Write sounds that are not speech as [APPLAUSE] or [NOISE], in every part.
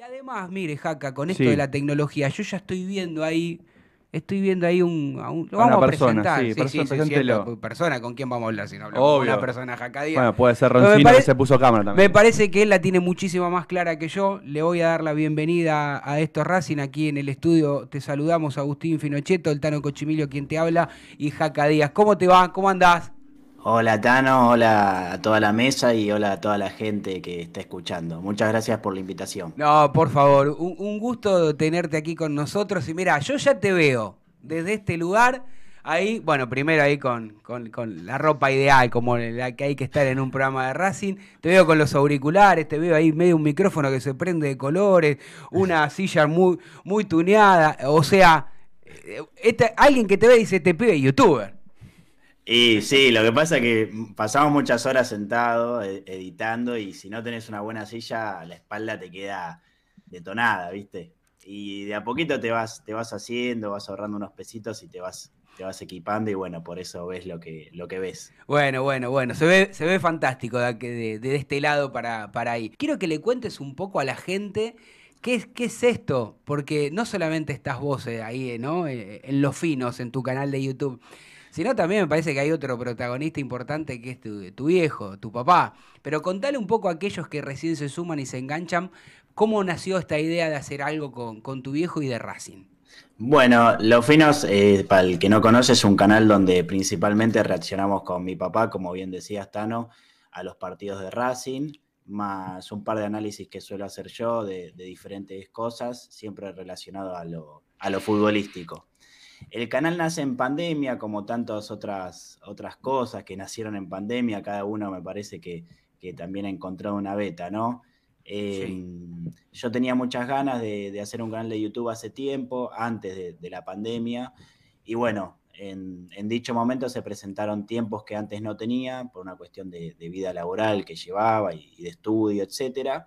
Y además, mire, Jaca, con esto de la tecnología, yo ya estoy viendo ahí, estoy viendo ahí un, vamos una persona, a presentar, sí, sí, persona, persona con quién vamos a hablar si no hablamos Obvio. una persona Jaca Díaz. Bueno, puede ser Roncino que se puso cámara también. Me parece que él la tiene muchísimo más clara que yo. Le voy a dar la bienvenida a estos Racing aquí en el estudio. Te saludamos Agustín Finocheto, el Tano Cochimilio quien te habla y Jaca Díaz. ¿Cómo te va? ¿Cómo andás? Hola Tano, hola a toda la mesa y hola a toda la gente que está escuchando. Muchas gracias por la invitación. No, por favor, un, gusto tenerte aquí con nosotros. Y mira, yo ya te veo desde este lugar. Ahí, bueno, primero ahí con, la ropa ideal, como la que hay que estar en un programa de Racing. Te veo con los auriculares, te veo ahí medio un micrófono que se prende de colores, una [LAUGHS] silla muy, muy tuneada. O sea, eh, alguien que te ve dice, te pide youtuber. Y sí, lo que pasa es que pasamos muchas horas sentados e, editando y si no tenés una buena silla, la espalda te queda detonada, ¿viste? Y de a poquito te vas, te vas haciendo, vas ahorrando unos pesitos y te vas, te vas equipando y bueno, por eso ves lo que, lo que ves. Bueno, bueno, bueno, se ve, se ve fantástico de, de, este lado para, para ahí. Quiero que le cuentes un poco a la gente ¿Qué es, ¿Qué es, esto? Porque no solamente estás vos eh, ahí, ¿no? Eh, en Los Finos, en tu canal de YouTube, no, también me parece que hay otro protagonista importante que es tu, viejo, tu papá. Pero contale un poco a aquellos que recién se suman y se enganchan, ¿cómo nació esta idea de hacer algo con, tu viejo y de Racing? Bueno, Los Finos, eh, para el que no conoce, es un canal donde principalmente reaccionamos con mi papá, como bien decías, Tano, a los partidos de Racing, más un par de análisis que suelo hacer yo de, diferentes cosas, siempre relacionado a lo futbolístico. El canal nace en pandemia, como tantas otras, otras cosas que nacieron en pandemia, cada uno me parece que, también ha encontrado una beta, ¿no? Em, yo tenía muchas ganas de, hacer un canal de YouTube hace tiempo, antes de, la pandemia, y bueno, en, dicho momento se presentaron tiempos que antes no tenía por una cuestión de, vida laboral que llevaba y, y de estudio, etcétera.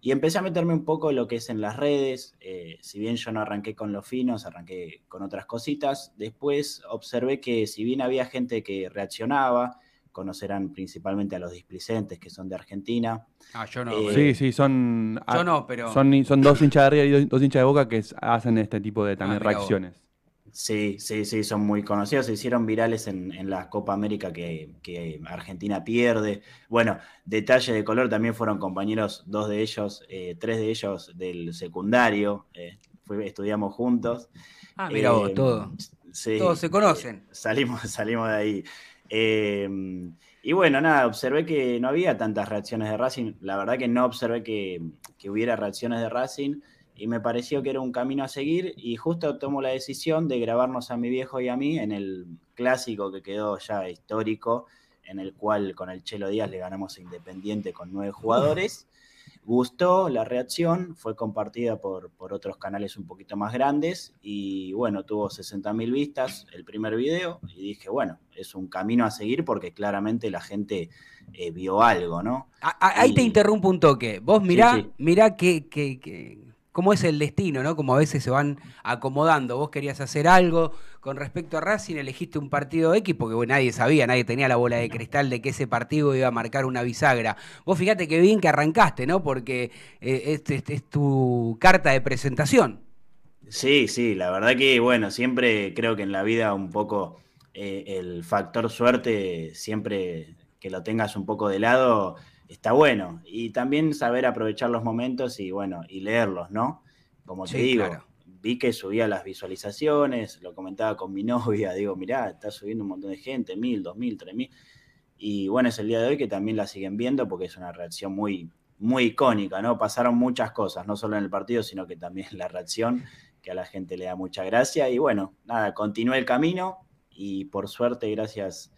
Y empecé a meterme un poco lo que es en las redes, eh, si bien yo no arranqué con los finos, arranqué con otras cositas, después observé que si bien había gente que reaccionaba, conocerán principalmente a los displicentes que son de Argentina. Ah, yo no. Eh, sí, sí, son. Ah, pero. Son, son dos hinchas de arriba y dos, hinchas de boca que hacen este tipo de también ah, reacciones. Sí, sí, sí, son muy conocidos. Se hicieron virales en, la Copa América que, Argentina pierde. Bueno, detalle de color, también fueron compañeros, dos de ellos, eh, tres de ellos del secundario. Eh, estudiamos juntos. Ah, mira em, todo. Todos se conocen. Eh, salimos, [LAUGHS] salimos de ahí. Em, y bueno, nada, observé que no había tantas reacciones de Racing. La verdad que no observé que hubiera reacciones de Racing y me pareció que era un camino a seguir y justo tomó la decisión de grabarnos a mi viejo y a mí en el clásico que quedó ya histórico, en el cual con el Chelo Díaz le ganamos a Independiente con nueve [LAUGHS] jugadores. Gustó la reacción, fue compartida por, otros canales un poquito más grandes y bueno, tuvo 60.000 vistas el primer video y dije, bueno, es un camino a seguir porque claramente la gente eh, vio algo, ¿no? Ahí te interrumpo un toque. Vos mirá, mirá que cómo es el destino, ¿no? Como a veces se van acomodando. Vos querías hacer algo con respecto a Racing, elegiste un partido X porque bueno, nadie sabía, nadie tenía la bola de cristal de que ese partido iba a marcar una bisagra. Vos fíjate que bien que arrancaste, ¿no? Porque este, es tu carta de presentación. Sí, sí, la verdad que bueno, siempre creo que en la vida un poco eh, el factor suerte, siempre que lo tengas un poco de lado, está bueno. Y también saber aprovechar los momentos y bueno, y leerlos, ¿no? Como te digo, vi que subía las visualizaciones, lo comentaba con mi [LAUGHS] novia, digo, mirá, está subiendo un montón de gente, mil, dos mil, tres mil. Y bueno, es el día de hoy que también la siguen viendo porque es una reacción muy, muy icónica, ¿no? Pasaron muchas cosas, no solo en el partido, sino que también la reacción, que a la gente le da mucha gracia. Y bueno, nada, continúe el camino y por suerte, gracias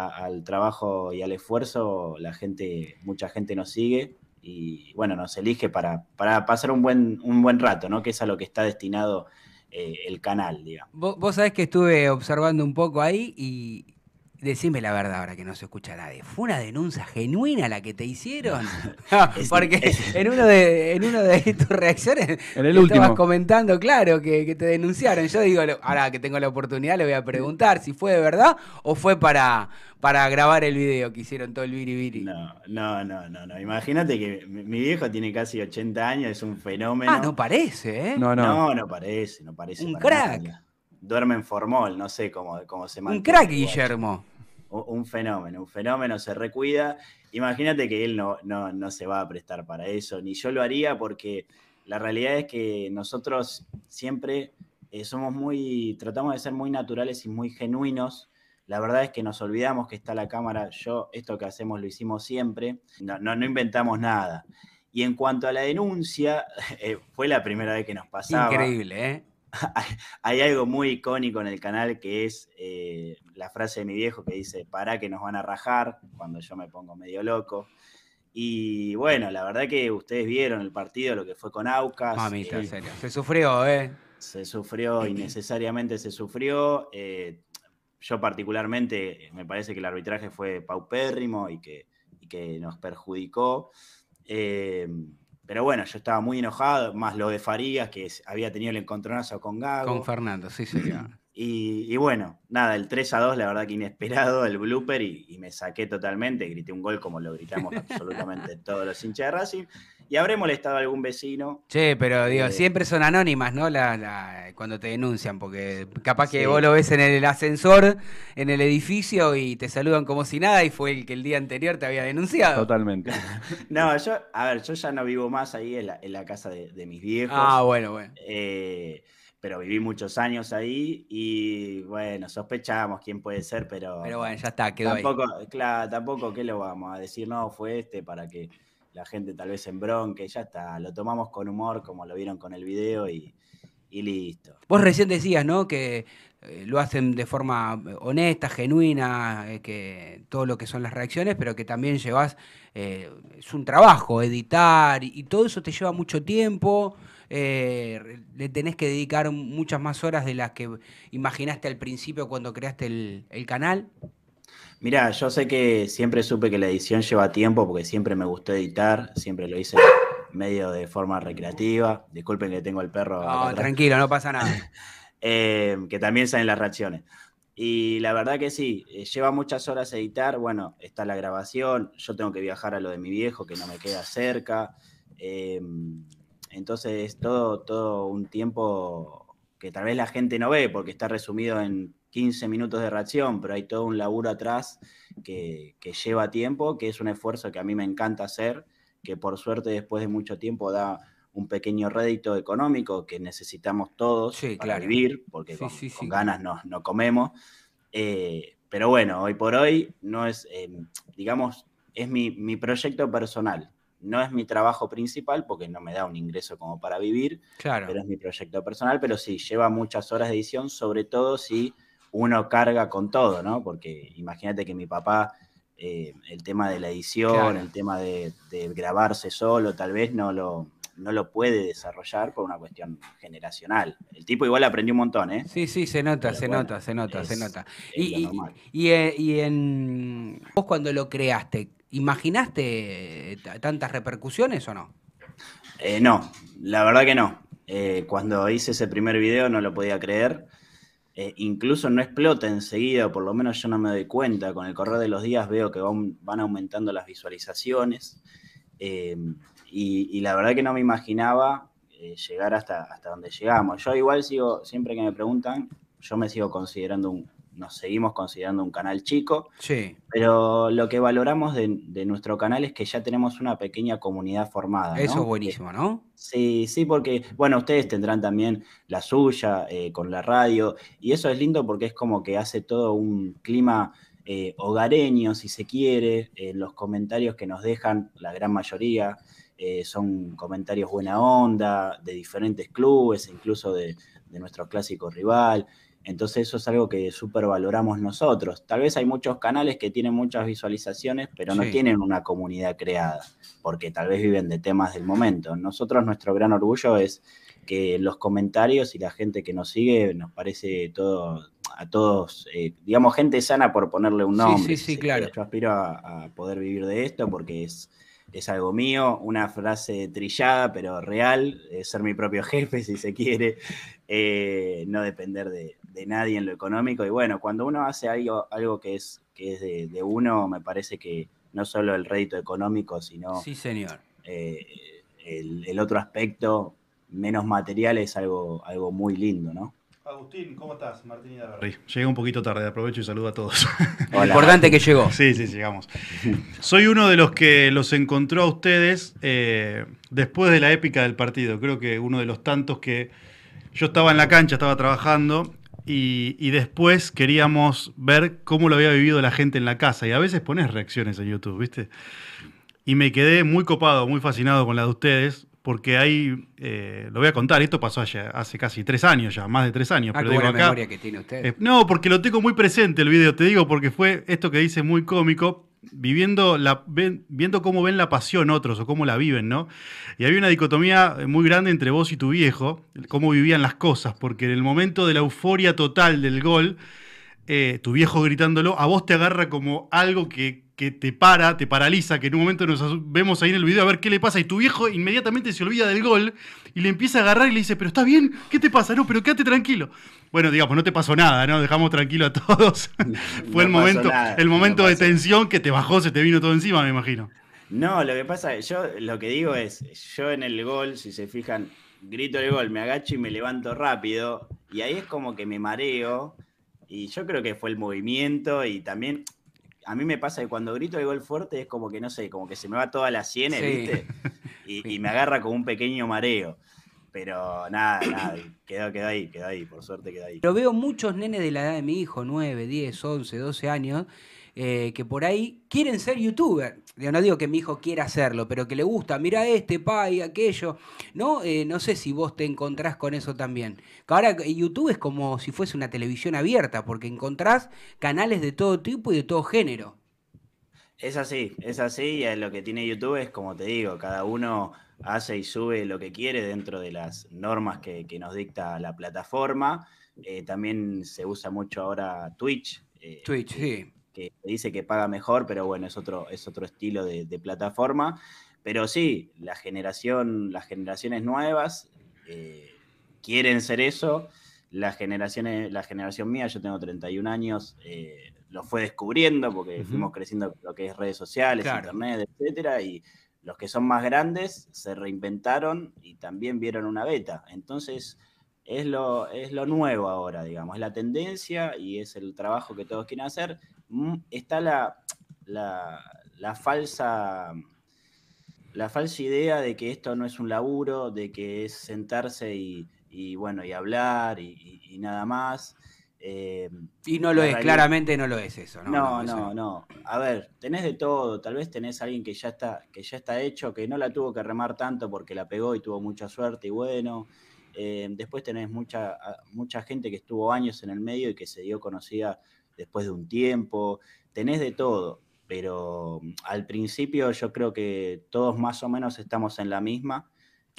al trabajo y al esfuerzo, la gente, mucha gente nos sigue y bueno, nos elige para, para pasar un buen, un buen rato, ¿no? Que es a lo que está destinado eh, el canal, digamos. Vos, vos sabés que estuve observando un poco ahí y decime la verdad ahora que no se escucha nadie. ¿Fue una denuncia genuina la que te hicieron? [LAUGHS] Porque en uno de, uno de tus reacciones [LAUGHS] en estabas comentando, claro, que, te denunciaron. Yo digo, ahora que tengo la oportunidad, le voy a preguntar si fue de verdad o fue para, para grabar el video que hicieron todo el biribiri. No, no, no, no, Imagínate que mi viejo tiene casi 80 años, es un fenómeno. Ah, no parece, ¿eh? No, no. No, no parece, no parece. Un crack. Duerme en formol, no sé cómo, cómo se mantiene. Un crack, Guillermo un fenómeno, un fenómeno, se recuida. Imagínate que él no, se va a prestar para eso, ni yo lo haría porque la realidad es que nosotros siempre eh, somos muy, tratamos de ser muy naturales y muy genuinos. La verdad es que nos olvidamos que está la cámara. Yo, esto que hacemos lo hicimos siempre. No, no, inventamos nada. Y en cuanto a la denuncia, [LAUGHS] eh, fue la primera vez que nos pasaba. Increíble, ¿eh? [LAUGHS] hay algo muy icónico en el canal que es eh, la frase de mi viejo que dice, para que nos van a rajar cuando yo me pongo medio loco. Y bueno, la verdad que ustedes vieron el partido, lo que fue con Aucas. Eh, en serio. Se sufrió, ¿eh? Se sufrió, innecesariamente se sufrió. Eh, yo particularmente me parece que el arbitraje fue paupérrimo y que, y que nos perjudicó. Eh, pero bueno, yo estaba muy enojado, más lo de Farías, que había tenido el encontronazo con Gago. Con Fernando, sí, sí. Y, bueno, nada, el 3 a 2, la verdad que inesperado, el blooper, y, me saqué totalmente, grité un gol como lo gritamos absolutamente [LAUGHS] todos los hinchas de Racing, y habré molestado a algún vecino. Che, pero digo, eh, siempre son anónimas, ¿no? La, cuando te denuncian, porque capaz que vos lo ves en el ascensor, en el edificio, y te saludan como si nada, y fue el que el día anterior te había denunciado. Totalmente. [LAUGHS] no, yo, a ver, yo ya no vivo más ahí en la, casa de, mis viejos. Ah, bueno, bueno. Eh, pero viví muchos años ahí y bueno, sospechábamos quién puede ser, pero. Pero bueno, ya está, quedó tampoco, Claro, tampoco que lo vamos a decir, no, fue este para que la gente tal vez se bronque, ya está, lo tomamos con humor, como lo vieron con el video y, listo. Vos recién decías, ¿no? Que eh, lo hacen de forma eh, honesta, genuina, eh, que todo lo que son las reacciones, pero que también llevas, es un trabajo, editar y todo eso te lleva mucho tiempo. Eh, le tenés que dedicar muchas más horas de las que imaginaste al principio cuando creaste el, canal. Mira, yo sé que siempre supe que la edición lleva tiempo porque siempre me gustó editar, siempre lo hice medio de forma recreativa. Disculpen que tengo el perro. No, tranquilo, no pasa nada. [LAUGHS] Eh, que también salen las reacciones. Y la verdad que sí, eh, lleva muchas horas editar. Bueno, está la grabación, yo tengo que viajar a lo de mi viejo que no me queda cerca. Eh, entonces es todo, un tiempo que tal vez la gente no ve porque está resumido en 15 minutos de reacción, pero hay todo un laburo atrás que, lleva tiempo, que es un esfuerzo que a mí me encanta hacer, que por suerte después de mucho tiempo da un pequeño rédito económico que necesitamos todos para vivir, porque con, ganas no, comemos. Eh, pero bueno, hoy por hoy no es, eh, digamos, es mi, proyecto personal no es mi trabajo principal porque no me da un ingreso como para vivir, claro. pero es mi proyecto personal, pero sí, lleva muchas horas de edición, sobre todo si uno carga con todo, ¿no? Porque imagínate que mi papá, eh, el tema de la edición, el tema de, grabarse solo, tal vez no lo, no lo puede desarrollar por una cuestión generacional. El tipo igual aprendió un montón, ¿eh? Sí, sí, se nota, se nota, se nota, se nota. Y, eh, y en vos cuando lo creaste, ¿Imaginaste eh, tantas repercusiones o no? Eh, no, la verdad que no. Eh, cuando hice ese primer video no lo podía creer. incluso no explota enseguida, por lo menos yo no me doy cuenta. Con el correr de los días veo que van, aumentando las visualizaciones. Y, y, la verdad que no me imaginaba llegar hasta, hasta donde llegamos. Yo igual sigo, siempre que me preguntan, yo me sigo considerando un, nos seguimos considerando un canal chico. Sí. Pero lo que valoramos de, nuestro canal es que ya tenemos una pequeña comunidad formada. Eso es buenísimo, ¿no? Sí, sí, porque, bueno, ustedes tendrán también la suya eh, con la radio. Y eso es lindo porque es como que hace todo un clima eh, hogareño, si se quiere. Eh, los comentarios que nos dejan, la gran mayoría, eh, son comentarios buena onda, de diferentes clubes, incluso de, de nuestro clásico rival. Entonces eso es algo que súper valoramos nosotros. Tal vez hay muchos canales que tienen muchas visualizaciones, pero no tienen una comunidad creada, porque tal vez viven de temas del momento. Nosotros nuestro gran orgullo es que los comentarios y la gente que nos sigue nos parece todo a todos, eh, digamos, gente sana por ponerle un nombre. Sí, sí, claro. Yo aspiro a, poder vivir de esto porque es, es algo mío, una frase trillada pero real, eh, ser mi propio [LAUGHS] jefe si se quiere, eh, no depender de, de nadie en lo económico. Y bueno, cuando uno hace algo, que es, que es de, uno, me parece que no solo el rédito económico, sino sí, señor. Eh, el, otro aspecto menos material es algo, algo muy lindo, ¿no? Agustín, ¿cómo estás? Martín Llegué un poquito tarde, aprovecho y saludo a todos. Importante que llegó. Sí, sí, llegamos. Soy uno de los que los encontró a ustedes eh, después de la épica del partido. Creo que uno de los tantos que yo estaba en la cancha, estaba trabajando y, después queríamos ver cómo lo había vivido la gente en la casa. Y a veces pones reacciones en YouTube, ¿viste? Y me quedé muy copado, muy fascinado con la de ustedes, porque ahí, eh, lo voy a contar, esto pasó hace casi tres años ya, más de tres años. Ah, pero digo, memoria que tiene usted. Eh, no, porque lo tengo muy presente el video, te digo, porque fue esto que dice muy cómico, viviendo viendo cómo ven la pasión otros o cómo la viven, ¿no? Y había una dicotomía eh, muy grande entre vos y tu viejo, cómo vivían las cosas, porque en el momento de la euforia total del gol, eh, tu viejo gritándolo, a vos te agarra como algo que, te para, te paraliza, que en un momento nos vemos ahí en el video a ver qué le pasa y tu viejo inmediatamente se olvida del gol y le empieza a agarrar y le dice, pero está bien, ¿qué te pasa? No, pero quédate tranquilo. Bueno, digamos, no te pasó nada, ¿no? Dejamos tranquilo a todos. [LAUGHS] Fue el, momento, el momento de tensión que te bajó, se te vino todo encima, me imagino. No, lo que pasa, yo lo que digo es, yo en el gol, si se fijan, grito el gol, me agacho y me levanto rápido y ahí es como que me mareo y yo creo que fue el movimiento y también a mí me pasa que cuando grito el gol fuerte es como que, no sé, como que se me va toda la sienes, ¿viste? [LAUGHS] Y, me agarra con un pequeño mareo. Pero nada, nada, quedó, quedó ahí, quedó ahí, por suerte quedó ahí. Pero veo muchos nenes de la edad de mi hijo, 9, 10, 11, 12 años, eh, que por ahí quieren ser youtuber. Yo no digo que mi hijo quiera hacerlo, pero que le gusta, mira este, pa, y aquello. No, eh, no sé si vos te encontrás con eso también. ahora YouTube es como si fuese una televisión abierta, porque encontrás canales de todo tipo y de todo género. Es así, es así, y lo que tiene YouTube es como te digo, cada uno hace y sube lo que quiere dentro de las normas que, nos dicta la plataforma. Eh, también se usa mucho ahora Twitch. Twitch, sí que dice que paga mejor, pero bueno, es otro, es otro estilo de, plataforma. Pero sí, la generación, las generaciones nuevas eh, quieren ser eso. Las generaciones, la generación mía, yo tengo 31 años, eh, lo fue descubriendo porque fuimos creciendo lo que es redes sociales, internet, etcétera, y los que son más grandes se reinventaron y también vieron una beta. Entonces, es lo, es lo nuevo ahora, digamos, es la tendencia y es el trabajo que todos quieren hacer. Mm, está la, falsa la falsa idea de que esto no es un laburo, de que es sentarse y, bueno, y hablar y, nada más. Eh, y no lo es, claramente no lo es eso, ¿no? No, no, A ver, tenés de todo, tal vez tenés a alguien que ya está, que ya está hecho, que no la tuvo que remar tanto porque la pegó y tuvo mucha suerte y bueno. Eh, después tenés mucha, mucha gente que estuvo años en el medio y que se dio conocida después de un tiempo, tenés de todo, pero mm, al principio yo creo que todos más o menos estamos en la misma.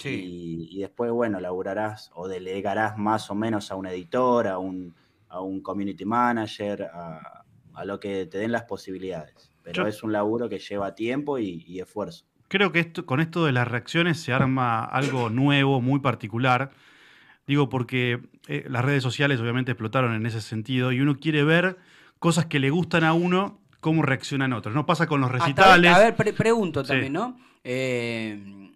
Y, después, bueno, laburarás o delegarás más o menos a un editor, a un, a un community manager, a, lo que te den las posibilidades. Pero es un laburo que lleva tiempo y, esfuerzo. Creo que con esto de las reacciones se arma algo nuevo, muy particular Digo, porque eh, las redes sociales obviamente explotaron en ese sentido y uno quiere ver cosas que le gustan a uno, cómo reaccionan otros. No pasa con los recitales. a ver, pregunto también, ¿no? Eh,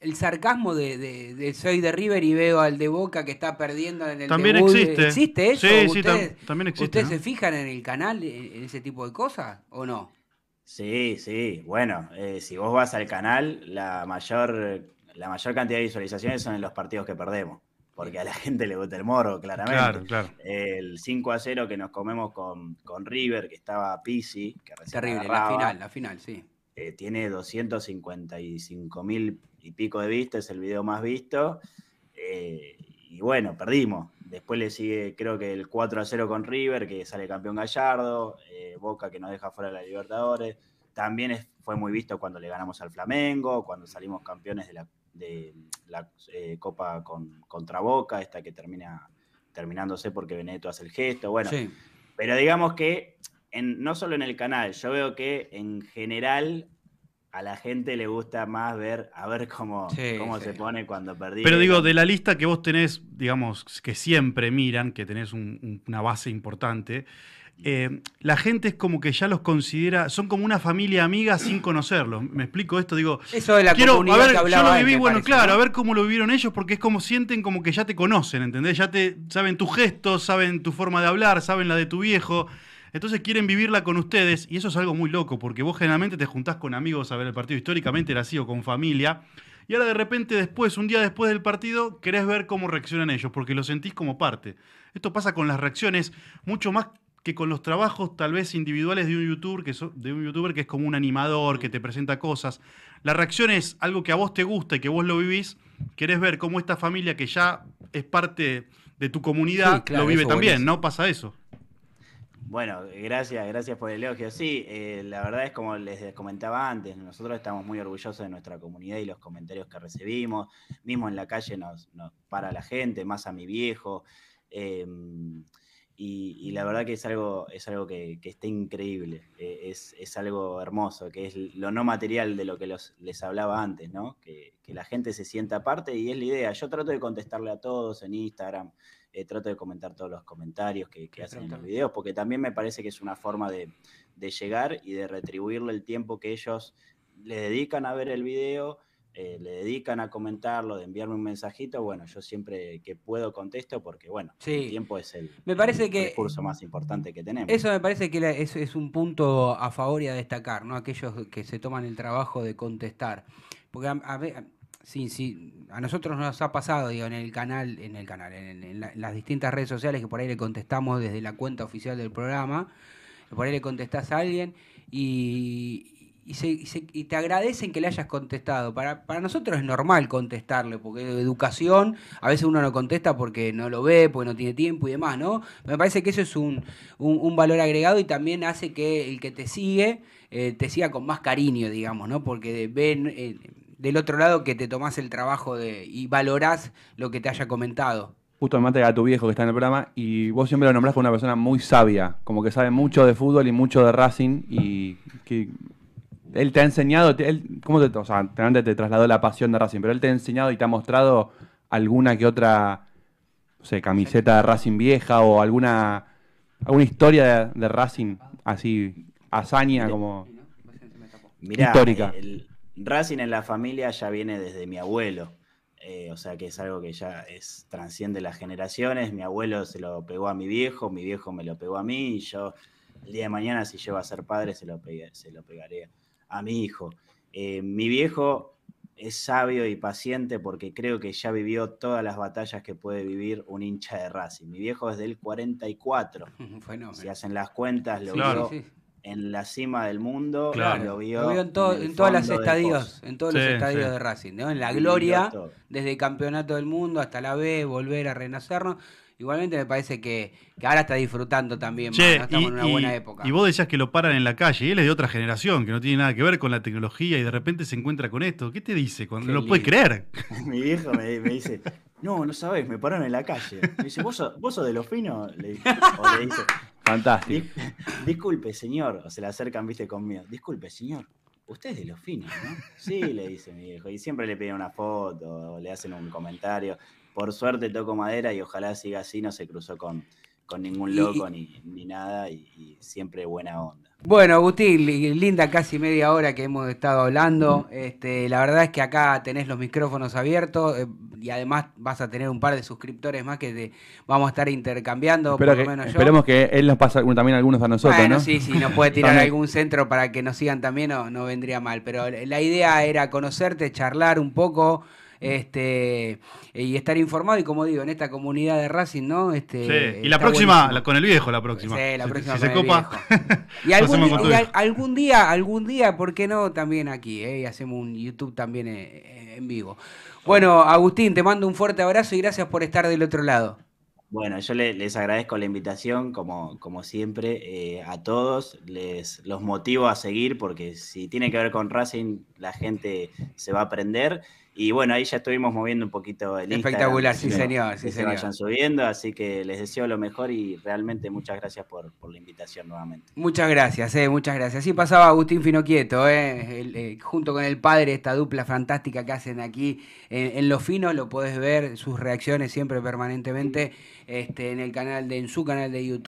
el sarcasmo de, de, soy de River y veo al de Boca que está perdiendo en el También ¿eh? existe. eso? Sí, sí, también existe. ¿Ustedes se fijan en el canal e, en ese tipo de cosas o no? Sí, sí. Bueno, si vos vas al canal, la mayor, la mayor cantidad de visualizaciones son en los partidos que perdemos porque a la [LAUGHS] gente le gusta el moro, claramente. Claro, El 5 a 0 que nos comemos con, con River, que estaba Pisi, que recién Terrible, la final, la final, sí. Eh, tiene 255 mil y pico de vistas, es el video más visto. Eh, y bueno, perdimos. Después le sigue, creo que el 4 a 0 con River, que sale campeón Gallardo, eh, Boca que nos deja fuera de la Libertadores. También fue muy visto cuando le ganamos al Flamengo, cuando salimos campeones de la de la eh, Copa con, contra Boca, esta que termina terminándose porque Benedetto hace el gesto, bueno. Pero digamos que no solo en el canal, yo veo que en general a la gente le gusta más ver, a ver cómo, cómo se pone cuando perdí. Pero digo, de la lista que vos tenés, digamos, que siempre miran, que tenés una base importante, eh, la gente es como que ya los considera, son como una familia amiga sin conocerlos. ¿Me explico esto? Digo, eso de la quiero, comunidad yo lo viví, bueno, claro, a ver cómo lo vivieron ellos, porque es como sienten como que ya te conocen, ¿entendés? Ya te saben tus gestos, saben tu forma de hablar, saben la de tu viejo. Entonces quieren vivirla con ustedes y eso es algo muy loco, porque vos generalmente te juntás con amigos a ver el partido, históricamente era así o con familia. Y ahora de repente después, un día después del partido, querés ver cómo reaccionan ellos, porque lo sentís como parte. Esto pasa con las reacciones mucho más que con los trabajos tal vez individuales de un youtuber que, de un youtuber que es como un animador, que te presenta cosas, la reacción es algo que a vos te gusta y que vos lo vivís, querés ver cómo esta familia que ya es parte de tu comunidad lo vive también, ¿no? Pasa eso. Bueno, gracias, gracias por el elogio. Sí, eh, la verdad es como les comentaba antes, nosotros estamos muy orgullosos de nuestra comunidad y los comentarios que recibimos. Mismo en la calle nos, para la gente, más a mi viejo. Em, y, la verdad que es algo, es algo que, que está increíble, e, es, algo hermoso, que es lo no material de lo que les hablaba antes, ¿no? Que, la gente se sienta aparte y es la idea. Yo trato de contestarle a todos en Instagram, eh, trato de comentar todos los comentarios que, hacen en los videos, porque también me parece que es una forma de, de llegar y de retribuirle el tiempo que ellos le dedican a ver el video eh, le dedican a comentarlo, de enviarme un mensajito, bueno, yo siempre que puedo contesto porque, bueno, el tiempo es el, me más importante que tenemos. Eso me parece que es, un punto a favor y a destacar, ¿no? Aquellos que se toman el trabajo de contestar. Porque a, a nosotros nos ha pasado, digo, en el canal, en el canal, en, las distintas redes sociales que por ahí le contestamos desde la cuenta oficial del programa, por ahí le contestás a alguien y, y, te agradecen que le hayas contestado. Para, nosotros es normal contestarle, porque educación, a veces uno no contesta porque no lo ve, porque no tiene tiempo y demás, ¿no? Me parece que eso es un, valor agregado y también hace que el que te sigue eh, te siga con más cariño, digamos, ¿no? Porque ven eh, del otro lado que te tomás el trabajo de, y valorás lo que te haya comentado justo me mata a tu viejo que está en el programa y vos siempre lo nombrás como una persona muy sabia, como que sabe mucho de fútbol y mucho de Racing y que él te ha enseñado, él, ¿cómo te, o sea, te trasladó la pasión de Racing, pero él te ha enseñado y te ha mostrado alguna que otra, no sé, camiseta de Racing vieja o alguna, alguna historia de, Racing así, hazaña como Mirá, histórica. El, Racing en la familia ya viene desde mi abuelo. Eh, o sea que es algo que ya es transciende las generaciones. Mi abuelo se lo pegó a mi viejo, mi viejo me lo pegó a mí, y yo el día de mañana, si llego a ser padre, se lo, se lo pegaría a mi hijo. Eh, mi viejo es sabio y paciente porque creo que ya vivió todas las batallas que puede vivir un hincha de Racing. Mi viejo es del 44. Bueno, [LAUGHS] si hacen las cuentas, lo vio en la cima del mundo, lo vio, en, todas las estadios, en todos los estadios de Racing, En la gloria, desde el campeonato del mundo hasta la B, volver a renacernos. Igualmente me parece que, ahora está disfrutando también, estamos en una buena época. Y vos decías que lo paran en la calle, y él es de otra generación, que no tiene nada que ver con la tecnología y de repente se encuentra con esto. ¿Qué te dice? Cuando no lo puedes creer. [LAUGHS] Mi viejo me, dice, no, no sabés, me pararon en la calle. Me dice, ¿vos sos, de los finos? le dice, fantástico. Disculpe, señor, o se le acercan, viste, conmigo. Disculpe, señor, usted es de los finos, ¿no? Sí, le dice mi hijo Y siempre le piden una foto, o le hacen un comentario por suerte toco madera y ojalá siga así, no se cruzó con, con ningún loco ni, nada y, siempre buena onda. Bueno, Agustín, linda casi media hora que hemos estado hablando. Este, la verdad es que acá tenés los micrófonos abiertos eh, y además vas a tener un par de suscriptores más que te vamos a estar intercambiando. Por esperemos que él nos pase también algunos a nosotros. Bueno, ¿no? sí, sí, nos puede tirar [LAUGHS] algún centro para que nos sigan también, no, no vendría mal. Pero la idea era conocerte, charlar un poco este, eh, y estar informado. Y como digo, en esta comunidad de Racing, ¿no? Este, sí. Y la próxima, con el viejo, la próxima. Sí, la próxima. Si, se copa. [LAUGHS] y, algún, día, algún día, ¿por qué no? También aquí, ¿eh? Y hacemos un YouTube también eh, en vivo. Bueno, Agustín, te mando un fuerte abrazo y gracias por estar del otro lado. Bueno, yo les, agradezco la invitación, como, como siempre, a todos. Les los motivo a seguir porque si tiene que ver con Racing, la gente se va a aprender. Y bueno, ahí ya estuvimos moviendo un poquito el Espectacular, sí, señor. Sí, señor. Se vayan subiendo, así que les deseo lo mejor y realmente muchas gracias por, la invitación nuevamente. Muchas gracias, eh, muchas gracias. Así pasaba Agustín Finoquieto, eh, eh, junto con el padre, esta dupla fantástica que hacen aquí en, Lo Fino, lo puedes ver, sus reacciones siempre permanentemente este, en el canal de, en su canal de YouTube.